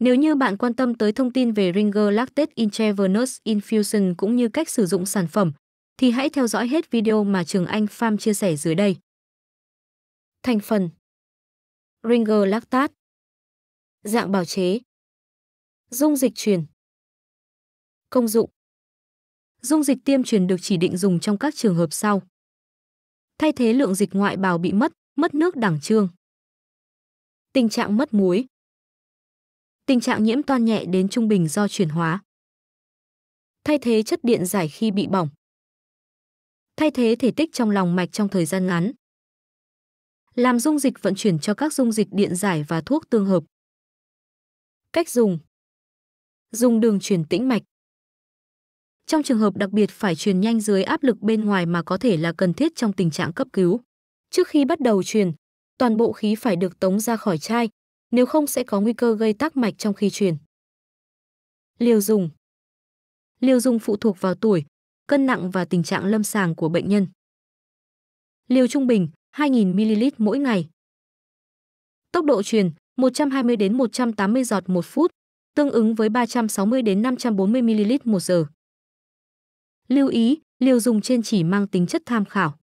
Nếu như bạn quan tâm tới thông tin về Ringer Lactate Intravenous Infusion cũng như cách sử dụng sản phẩm, thì hãy theo dõi hết video mà Trường Anh Farm chia sẻ dưới đây. Thành phần Ringer Lactate Dạng bào chế Dung dịch truyền Công dụng Dung dịch tiêm truyền được chỉ định dùng trong các trường hợp sau. Thay thế lượng dịch ngoại bào bị mất, mất nước đẳng trương. Tình trạng mất muối, tình trạng nhiễm toan nhẹ đến trung bình do chuyển hóa. Thay thế chất điện giải khi bị bỏng. Thay thế thể tích trong lòng mạch trong thời gian ngắn. Làm dung dịch vận chuyển cho các dung dịch điện giải và thuốc tương hợp. Cách dùng. Dùng đường truyền tĩnh mạch. Trong trường hợp đặc biệt phải truyền nhanh dưới áp lực bên ngoài mà có thể là cần thiết trong tình trạng cấp cứu. Trước khi bắt đầu truyền, toàn bộ khí phải được tống ra khỏi chai, nếu không sẽ có nguy cơ gây tắc mạch trong khi truyền. Liều dùng Liều dùng phụ thuộc vào tuổi, cân nặng và tình trạng lâm sàng của bệnh nhân. Liều trung bình 2.000ml mỗi ngày. Tốc độ truyền 120 đến 180 giọt một phút, tương ứng với 360 đến 540 ml một giờ. Lưu ý, liều dùng trên chỉ mang tính chất tham khảo.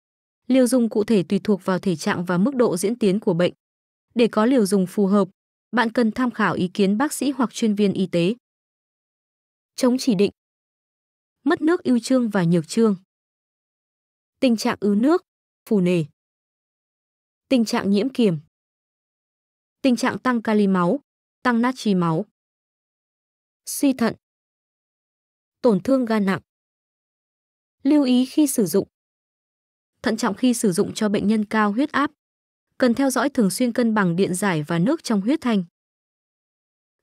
Liều dùng cụ thể tùy thuộc vào thể trạng và mức độ diễn tiến của bệnh. Để có liều dùng phù hợp, bạn cần tham khảo ý kiến bác sĩ hoặc chuyên viên y tế. Chống chỉ định Mất nước ưu trương và nhược trương Tình trạng ứ nước, phù nề Tình trạng nhiễm kiềm Tình trạng tăng kali máu, tăng natri máu Suy thận Tổn thương gan nặng Lưu ý khi sử dụng Thận trọng khi sử dụng cho bệnh nhân cao huyết áp Cần theo dõi thường xuyên cân bằng điện giải và nước trong huyết thanh.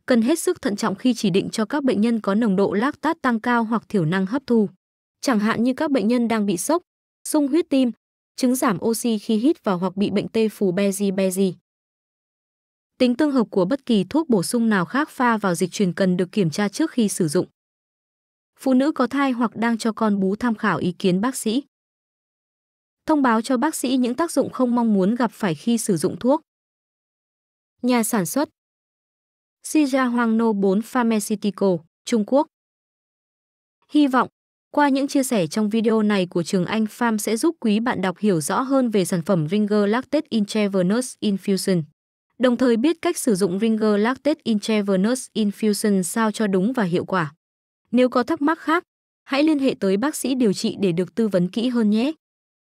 Cần hết sức thận trọng khi chỉ định cho các bệnh nhân có nồng độ lactat tăng cao hoặc thiểu năng hấp thu. Chẳng hạn như các bệnh nhân đang bị sốc, sung huyết tim, chứng giảm oxy khi hít vào hoặc bị bệnh tê phù Beji Beji. Tính tương hợp của bất kỳ thuốc bổ sung nào khác pha vào dịch truyền cần được kiểm tra trước khi sử dụng. Phụ nữ có thai hoặc đang cho con bú tham khảo ý kiến bác sĩ thông báo cho bác sĩ những tác dụng không mong muốn gặp phải khi sử dụng thuốc. Nhà sản xuất Sija Hoàng Nô 4 Pharmaceutical, Trung Quốc Hy vọng, qua những chia sẻ trong video này của Trường Anh Pham sẽ giúp quý bạn đọc hiểu rõ hơn về sản phẩm Ringer Lactate Intravenous Infusion. Đồng thời biết cách sử dụng Ringer Lactate Intravenous Infusion sao cho đúng và hiệu quả. Nếu có thắc mắc khác, hãy liên hệ tới bác sĩ điều trị để được tư vấn kỹ hơn nhé.